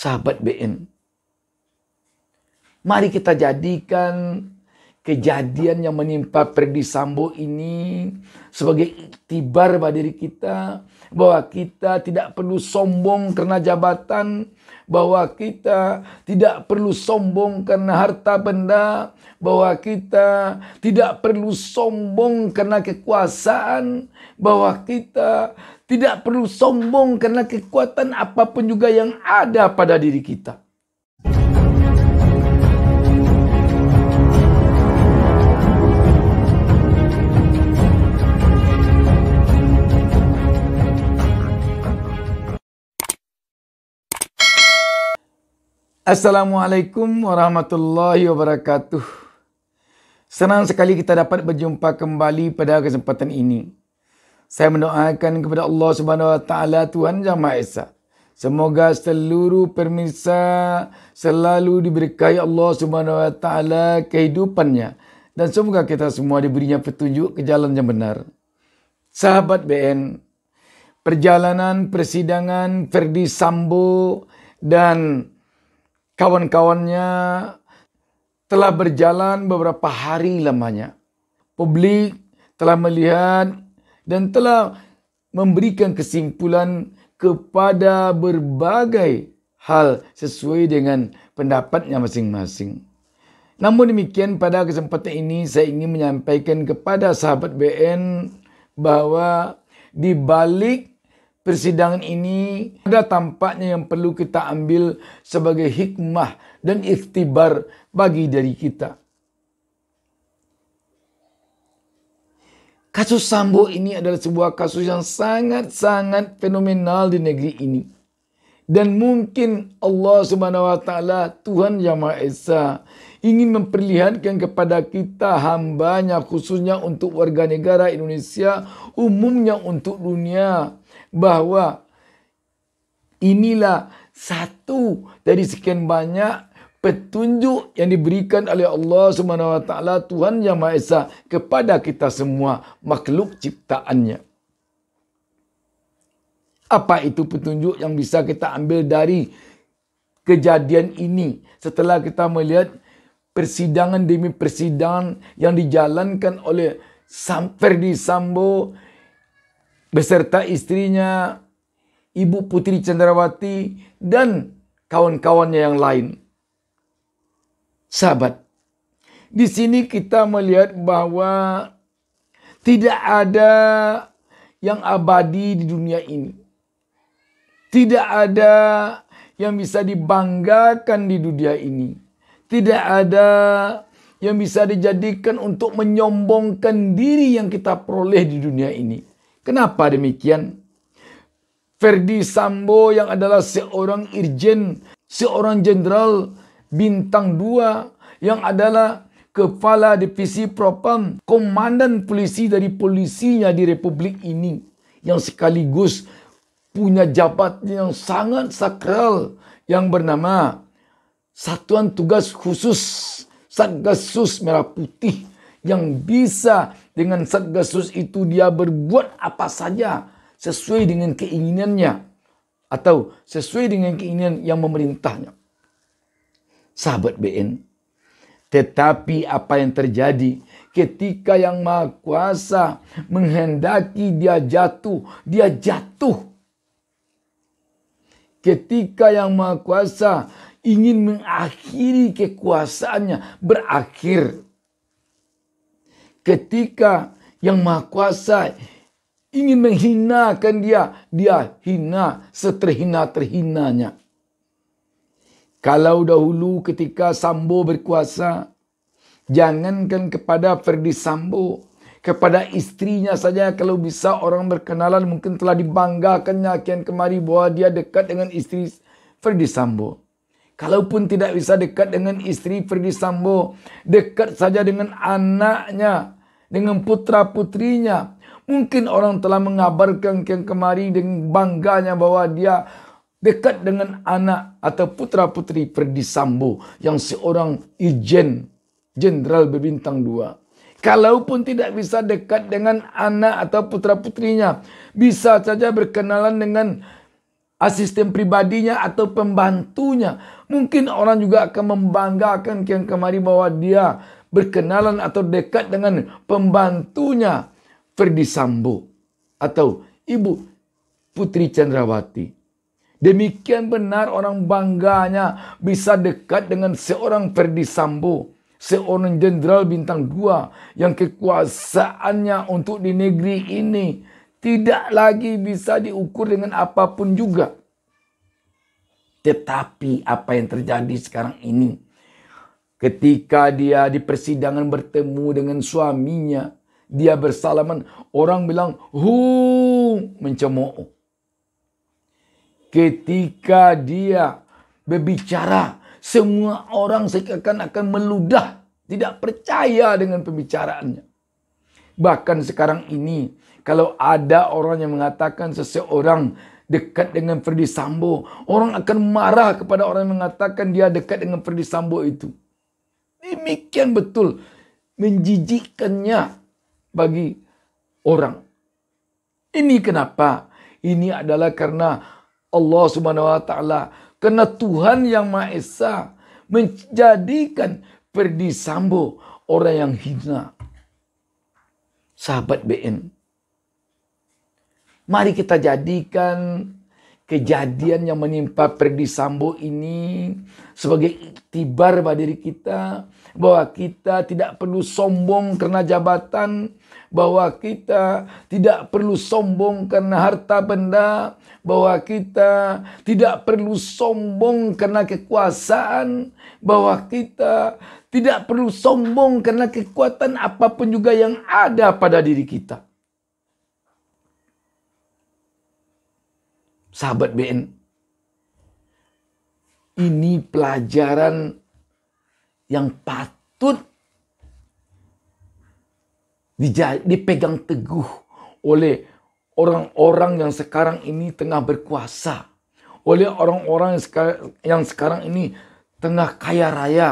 sahabat BN. Mari kita jadikan kejadian yang menimpa Perdi Sambo ini sebagai tibar pada diri kita bahwa kita tidak perlu sombong karena jabatan, bahwa kita tidak perlu sombong karena harta benda, bahwa kita tidak perlu sombong karena kekuasaan, bahwa kita tidak perlu sombong karena kekuatan apapun juga yang ada pada diri kita. Assalamualaikum warahmatullahi wabarakatuh. Senang sekali kita dapat berjumpa kembali pada kesempatan ini. Saya mendoakan kepada Allah Subhanahu wa taala Tuhan Yang Maha Esa. Semoga seluruh pemirsa selalu diberkahi Allah Subhanahu wa taala kehidupannya dan semoga kita semua diberinya petunjuk ke jalan yang benar. Sahabat BN, perjalanan persidangan Ferdi Sambo dan Kawan-kawannya telah berjalan beberapa hari lamanya. Publik telah melihat dan telah memberikan kesimpulan kepada berbagai hal sesuai dengan pendapatnya masing-masing. Namun demikian pada kesempatan ini saya ingin menyampaikan kepada sahabat BN bahwa di balik Persidangan ini ada tampaknya yang perlu kita ambil sebagai hikmah dan ikhtibar bagi diri kita. Kasus Sambo ini adalah sebuah kasus yang sangat-sangat fenomenal di negeri ini. Dan mungkin Allah Subhanahu wa taala Tuhan Yang Maha Esa ingin memperlihatkan kepada kita hambanya khususnya untuk warga negara Indonesia umumnya untuk dunia bahwa inilah satu dari sekian banyak petunjuk yang diberikan oleh Allah Subhanahu wa taala Tuhan yang Maha Esa kepada kita semua makhluk ciptaannya. Apa itu petunjuk yang bisa kita ambil dari kejadian ini setelah kita melihat persidangan demi persidangan yang dijalankan oleh Sam Ferdi Sambo beserta istrinya Ibu Putri Cendrawati dan kawan-kawannya yang lain. Sahabat, di sini kita melihat bahwa tidak ada yang abadi di dunia ini. Tidak ada yang bisa dibanggakan di dunia ini. Tidak ada yang bisa dijadikan untuk menyombongkan diri yang kita peroleh di dunia ini. Kenapa demikian? Ferdi Sambo yang adalah seorang irjen, seorang jenderal bintang dua, yang adalah kepala divisi propam, komandan polisi dari polisinya di republik ini yang sekaligus punya jabat yang sangat sakral yang bernama Satuan Tugas Khusus Satgasus Merah Putih yang bisa dengan Satgasus itu dia berbuat apa saja sesuai dengan keinginannya atau sesuai dengan keinginan yang memerintahnya. Sahabat BN, tetapi apa yang terjadi ketika yang Maha Kuasa menghendaki dia jatuh, dia jatuh. Ketika yang Maha Kuasa ingin mengakhiri kekuasaannya, berakhir ketika yang maha kuasa ingin menghinakan dia, dia hina seterhina-terhinanya. Kalau dahulu ketika Sambo berkuasa, jangankan kepada Ferdi Sambo, kepada istrinya saja kalau bisa orang berkenalan mungkin telah dibanggakan nyakian kemari bahwa dia dekat dengan istri Ferdi Sambo. Kalaupun tidak bisa dekat dengan istri Ferdi Sambo, dekat saja dengan anaknya dengan putra-putrinya. Mungkin orang telah mengabarkan yang kemari dengan bangganya bahwa dia dekat dengan anak atau putra-putri Ferdi Sambo yang seorang ijen, jenderal berbintang dua. Kalaupun tidak bisa dekat dengan anak atau putra-putrinya, bisa saja berkenalan dengan asisten pribadinya atau pembantunya. Mungkin orang juga akan membanggakan yang Kemari bahwa dia berkenalan atau dekat dengan pembantunya Ferdi Sambo atau Ibu Putri Chandrawati. Demikian benar orang bangganya bisa dekat dengan seorang Ferdi Sambo, seorang jenderal bintang dua yang kekuasaannya untuk di negeri ini tidak lagi bisa diukur dengan apapun juga. Tetapi apa yang terjadi sekarang ini Ketika dia di persidangan bertemu dengan suaminya, dia bersalaman, orang bilang, hu mencemooh. Ketika dia berbicara, semua orang seakan-akan meludah, tidak percaya dengan pembicaraannya. Bahkan sekarang ini, kalau ada orang yang mengatakan seseorang dekat dengan Ferdi Sambo, orang akan marah kepada orang yang mengatakan dia dekat dengan Ferdi Sambo itu demikian betul menjijikkannya bagi orang. Ini kenapa? Ini adalah karena Allah Subhanahu wa taala, karena Tuhan yang Maha Esa menjadikan Perdisambo Sambo orang yang hina. Sahabat BN. Mari kita jadikan kejadian yang menimpa Perdi Sambo ini sebagai iktibar pada diri kita bahwa kita tidak perlu sombong karena jabatan, bahwa kita tidak perlu sombong karena harta benda, bahwa kita tidak perlu sombong karena kekuasaan, bahwa kita tidak perlu sombong karena kekuatan apapun juga yang ada pada diri kita. sahabat BN, ini pelajaran yang patut dipegang teguh oleh orang-orang yang sekarang ini tengah berkuasa, oleh orang-orang yang, sekarang ini tengah kaya raya,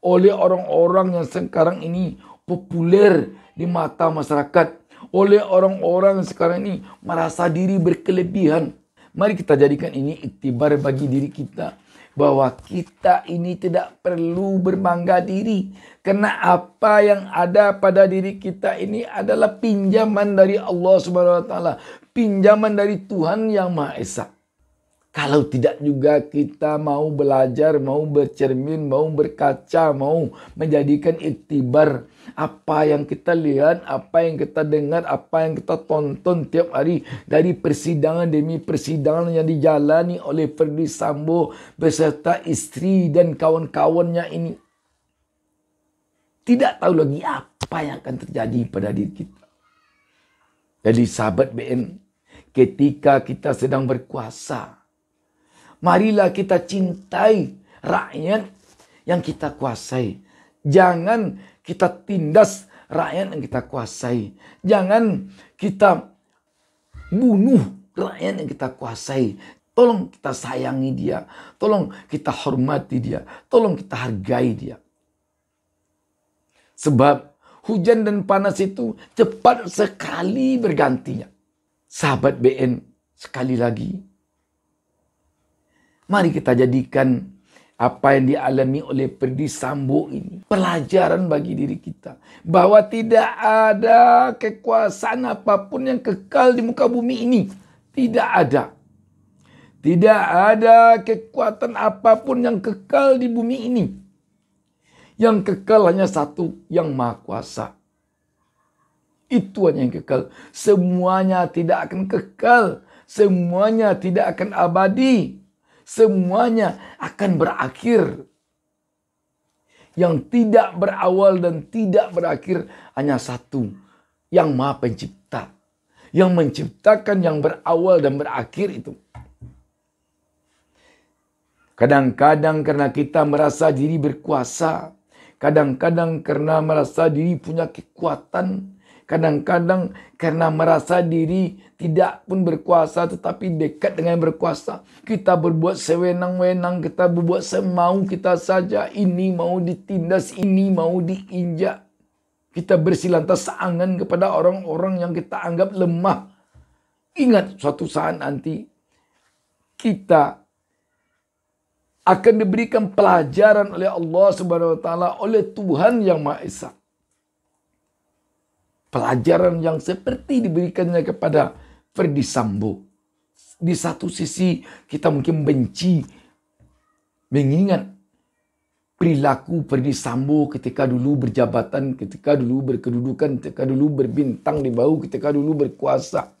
oleh orang-orang yang sekarang ini populer di mata masyarakat, oleh orang-orang sekarang ini merasa diri berkelebihan Mari kita jadikan ini iktibar bagi diri kita bahwa kita ini tidak perlu berbangga diri karena apa yang ada pada diri kita ini adalah pinjaman dari Allah Subhanahu wa taala, pinjaman dari Tuhan yang Maha Esa. Kalau tidak juga kita mau belajar, mau bercermin, mau berkaca, mau menjadikan iktibar apa yang kita lihat, apa yang kita dengar, apa yang kita tonton tiap hari dari persidangan demi persidangan yang dijalani oleh Ferdi Sambo beserta istri dan kawan-kawannya ini. Tidak tahu lagi apa yang akan terjadi pada diri kita. Jadi sahabat BN, ketika kita sedang berkuasa, Marilah kita cintai rakyat yang kita kuasai. Jangan kita tindas rakyat yang kita kuasai. Jangan kita bunuh rakyat yang kita kuasai. Tolong kita sayangi dia. Tolong kita hormati dia. Tolong kita hargai dia. Sebab hujan dan panas itu cepat sekali bergantinya. Sahabat BN, sekali lagi Mari kita jadikan apa yang dialami oleh Perdi Sambo ini pelajaran bagi diri kita bahwa tidak ada kekuasaan apapun yang kekal di muka bumi ini tidak ada tidak ada kekuatan apapun yang kekal di bumi ini yang kekal hanya satu yang maha kuasa itu hanya yang kekal semuanya tidak akan kekal semuanya tidak akan abadi semuanya akan berakhir. Yang tidak berawal dan tidak berakhir hanya satu, yang Maha Pencipta. Yang menciptakan yang berawal dan berakhir itu. Kadang-kadang karena kita merasa diri berkuasa, kadang-kadang karena merasa diri punya kekuatan, Kadang-kadang karena merasa diri tidak pun berkuasa tetapi dekat dengan yang berkuasa. Kita berbuat sewenang-wenang, kita berbuat semau kita saja. Ini mau ditindas, ini mau diinjak. Kita bersilantas angan kepada orang-orang yang kita anggap lemah. Ingat suatu saat nanti kita akan diberikan pelajaran oleh Allah Subhanahu wa taala oleh Tuhan yang Maha Esa pelajaran yang seperti diberikannya kepada Ferdi Sambo. Di satu sisi kita mungkin benci mengingat perilaku Ferdi Sambo ketika dulu berjabatan, ketika dulu berkedudukan, ketika dulu berbintang di bawah, ketika dulu berkuasa.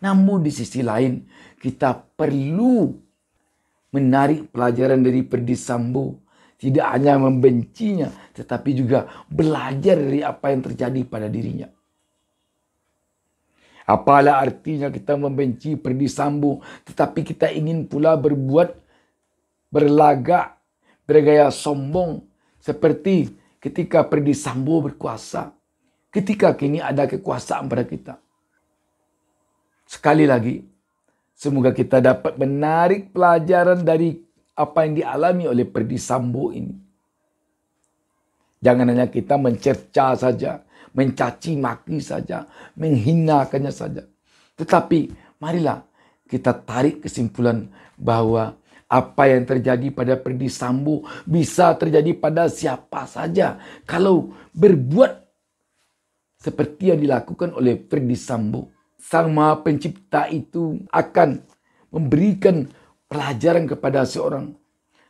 Namun di sisi lain kita perlu menarik pelajaran dari Ferdi Sambo tidak hanya membencinya, tetapi juga belajar dari apa yang terjadi pada dirinya. Apalah artinya kita membenci Perdi Sambo, tetapi kita ingin pula berbuat berlagak, bergaya sombong seperti ketika Perdi Sambo berkuasa, ketika kini ada kekuasaan pada kita. Sekali lagi, semoga kita dapat menarik pelajaran dari apa yang dialami oleh Perdi Sambo ini. Jangan hanya kita mencerca saja, mencaci maki saja, menghinakannya saja. Tetapi marilah kita tarik kesimpulan bahwa apa yang terjadi pada Perdi Sambo bisa terjadi pada siapa saja kalau berbuat seperti yang dilakukan oleh Perdi Sambo. Sang Maha Pencipta itu akan memberikan pelajaran kepada seorang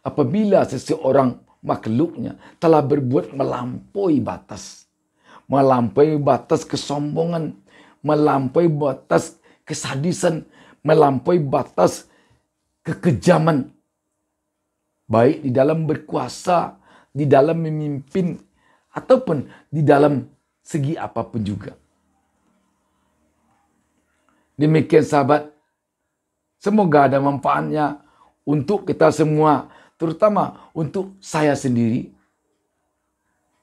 apabila seseorang makhluknya telah berbuat melampaui batas, melampaui batas kesombongan, melampaui batas kesadisan, melampaui batas kekejaman. Baik di dalam berkuasa, di dalam memimpin, ataupun di dalam segi apapun juga. Demikian sahabat, Semoga ada manfaatnya untuk kita semua, terutama untuk saya sendiri.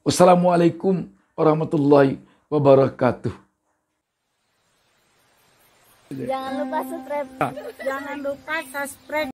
Wassalamualaikum warahmatullahi wabarakatuh. Jangan lupa subscribe. Jangan lupa subscribe.